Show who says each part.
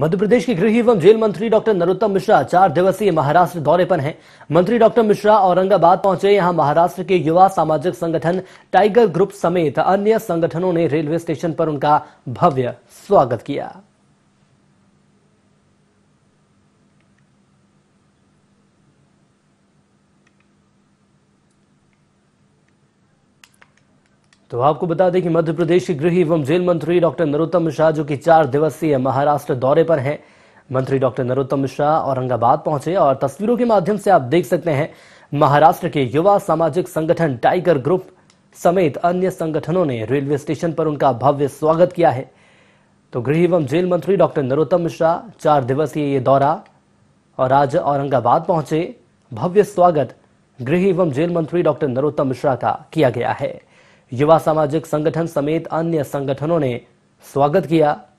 Speaker 1: मध्य प्रदेश के गृह एवं जेल मंत्री डॉक्टर नरोत्तम मिश्रा चार दिवसीय महाराष्ट्र दौरे पर हैं मंत्री डॉक्टर मिश्रा औरंगाबाद पहुंचे यहां महाराष्ट्र के युवा सामाजिक संगठन टाइगर ग्रुप समेत अन्य संगठनों ने रेलवे स्टेशन पर उनका भव्य स्वागत किया तो आपको बता दें कि मध्य प्रदेश के गृह एवं जेल मंत्री डॉक्टर नरोत्तम मिश्रा जो कि चार दिवसीय महाराष्ट्र दौरे पर हैं मंत्री डॉक्टर नरोत्तम मिश्रा औरंगाबाद पहुंचे और तस्वीरों के माध्यम से आप देख सकते हैं महाराष्ट्र के युवा सामाजिक संगठन टाइगर ग्रुप समेत अन्य संगठनों ने रेलवे स्टेशन पर उनका भव्य स्वागत किया है तो गृह एवं जेल मंत्री डॉक्टर नरोत्तम मिश्रा चार दिवसीय ये दौरा और आज औरंगाबाद पहुंचे भव्य स्वागत गृह एवं जेल मंत्री डॉक्टर नरोत्तम मिश्रा का किया गया है युवा सामाजिक संगठन समेत अन्य संगठनों ने स्वागत किया